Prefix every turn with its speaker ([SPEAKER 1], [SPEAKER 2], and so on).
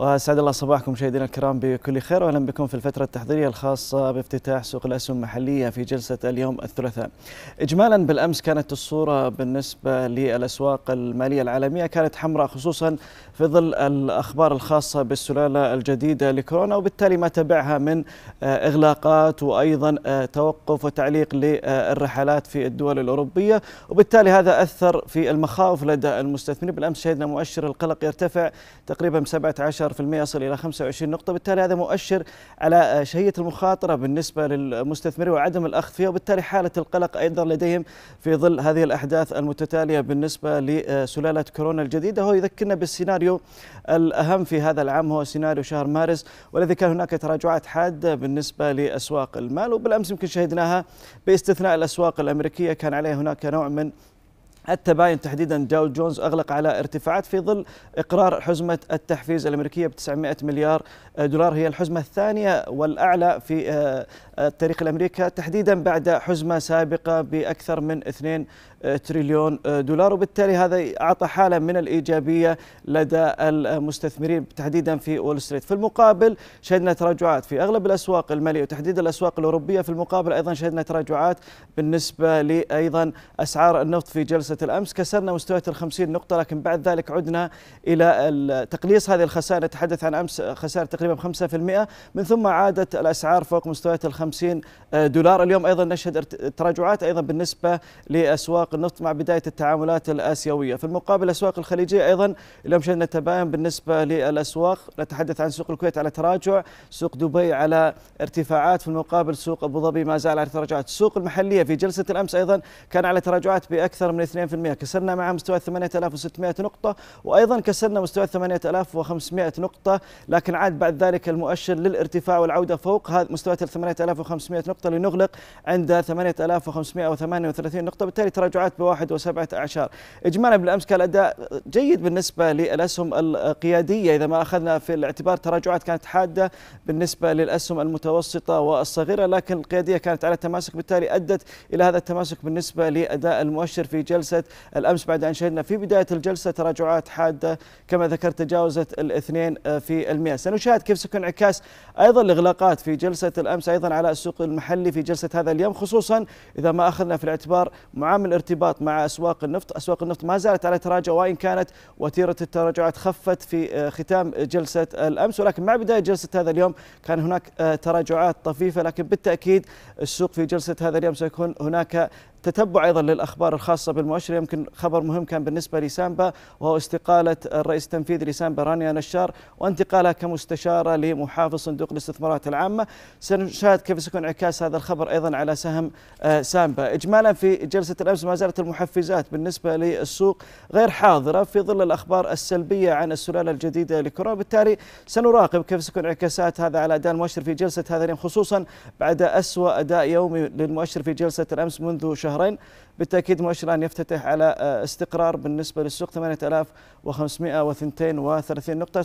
[SPEAKER 1] واسعد الله صباحكم مشاهدينا الكرام بكل خير واهلا بكم في الفتره التحضيريه الخاصه بافتتاح سوق الاسهم المحليه في جلسه اليوم الثلاثاء. اجمالا بالامس كانت الصوره بالنسبه للاسواق الماليه العالميه كانت حمراء خصوصا في ظل الاخبار الخاصه بالسلاله الجديده لكورونا وبالتالي ما تبعها من آه، اغلاقات وايضا آه، توقف وتعليق للرحلات في الدول الاوروبيه وبالتالي هذا اثر في المخاوف لدى المستثمرين بالامس شهدنا مؤشر القلق يرتفع تقريبا 17 يصل إلى 25 نقطة بالتالي هذا مؤشر على آه، شهية المخاطرة بالنسبة للمستثمرين وعدم الأخذ فيها وبالتالي حالة القلق أيضا لديهم في ظل هذه الأحداث المتتالية بالنسبة لسلالة كورونا الجديدة هو يذكرنا بالسيناريو الأهم في هذا العام هو سيناريو شهر مارس والذي كان هناك تراجعات حادة بالنسبة لأسواق المال وبالأمس يمكن شهدناها باستثناء الأسواق الأمريكية كان عليها هناك نوع من التباين تحديدا داو جونز اغلق على ارتفاعات في ظل اقرار حزمه التحفيز الامريكيه ب 900 مليار دولار هي الحزمه الثانيه والاعلى في آه، التاريخ الامريكي تحديدا بعد حزمه سابقه باكثر من 2 تريليون دولار وبالتالي هذا اعطى حاله من الايجابيه لدى المستثمرين تحديدا في وول ستريت في المقابل شهدنا تراجعات في اغلب الاسواق الماليه وتحديدا الاسواق الاوروبيه في المقابل ايضا شهدنا تراجعات بالنسبه لايضا اسعار النفط في جلسه الأمس كسرنا ال الخمسين نقطة لكن بعد ذلك عدنا إلى تقليص هذه الخسائر نتحدث عن أمس خسائر تقريبا 5% من ثم عادت الأسعار فوق ال الخمسين دولار اليوم أيضا نشهد تراجعات أيضا بالنسبة لأسواق النفط مع بداية التعاملات الآسيوية في المقابل الأسواق الخليجية أيضا اليوم شهدنا تباين بالنسبة للأسواق نتحدث عن سوق الكويت على تراجع سوق دبي على ارتفاعات في المقابل سوق أبو ظبي ما زال على تراجعات السوق المحلية في جلسة الأمس أيضا كان على تراجعات بأكثر من كسرنا معها مستوى 8600 نقطة وأيضا كسرنا مستوى 8500 نقطة لكن عاد بعد ذلك المؤشر للارتفاع والعودة فوق هذا مستوى 8500 نقطة لنغلق عند 8538 نقطة بالتالي تراجعات بواحد وسبعة أعشار إجمالا بالأمس كان الأداء جيد بالنسبة للأسهم القيادية إذا ما أخذنا في الاعتبار تراجعات كانت حادة بالنسبة للأسهم المتوسطة والصغيرة لكن القيادية كانت على تماسك بالتالي أدت إلى هذا التماسك بالنسبة لأداء المؤشر في جلسة جلسة الأمس بعد أن شهدنا في بداية الجلسة تراجعات حادة كما ذكرت تجاوزت الاثنين في المئة سنشاهد كيف سيكون انعكاس أيضا الإغلاقات في جلسة الأمس أيضا على السوق المحلي في جلسة هذا اليوم خصوصا إذا ما أخذنا في الاعتبار معامل الارتباط مع أسواق النفط أسواق النفط ما زالت على تراجع وإن كانت وتيرة التراجعات خفت في آه، ختام جلسة الأمس ولكن مع بداية جلسة هذا اليوم كان هناك آه، تراجعات طفيفة لكن بالتأكيد السوق في جلسة هذا اليوم سيكون هناك تتبع أيضا للأخبار الخاصة بالمؤشر يمكن خبر مهم كان بالنسبة لسامبا وهو استقالة الرئيس التنفيذي لسامبا رانيا نشار وانتقالها كمستشارة لمحافظ صندوق الاستثمارات العامة سنشاهد كيف سيكون انعكاس هذا الخبر أيضا على سهم آه، سامبا إجمالا في جلسة الأمس ما زالت المحفزات بالنسبة للسوق غير حاضرة في ظل الأخبار السلبية عن السلالة الجديدة لكورونا وبالتالي سنراقب كيف ستكون انعكاسات هذا على أداء المؤشر في جلسة هذا اليوم خصوصا بعد أسوأ أداء يومي للمؤشر في جلسة الأمس منذ شهر شهرين بالتأكيد مؤشر أن يفتتح على آه، استقرار بالنسبة للسوق 8532 نقطة